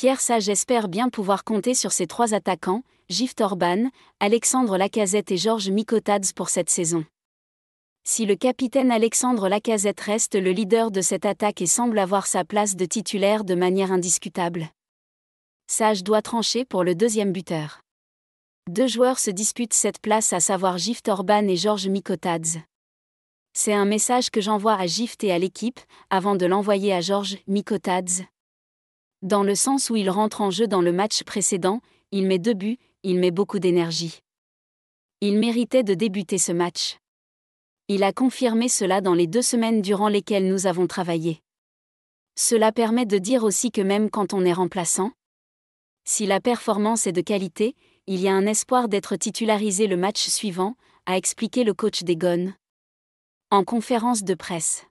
Pierre Sage espère bien pouvoir compter sur ses trois attaquants, Gift Orban, Alexandre Lacazette et Georges Mikotadze pour cette saison. Si le capitaine Alexandre Lacazette reste le leader de cette attaque et semble avoir sa place de titulaire de manière indiscutable. Sage doit trancher pour le deuxième buteur. Deux joueurs se disputent cette place à savoir Gift Orban et Georges Mikotadze. C'est un message que j'envoie à Gift et à l'équipe, avant de l'envoyer à Georges Mikotadze, dans le sens où il rentre en jeu dans le match précédent, il met deux buts, il met beaucoup d'énergie. Il méritait de débuter ce match. Il a confirmé cela dans les deux semaines durant lesquelles nous avons travaillé. Cela permet de dire aussi que même quand on est remplaçant, si la performance est de qualité, il y a un espoir d'être titularisé le match suivant, a expliqué le coach des Gones. En conférence de presse.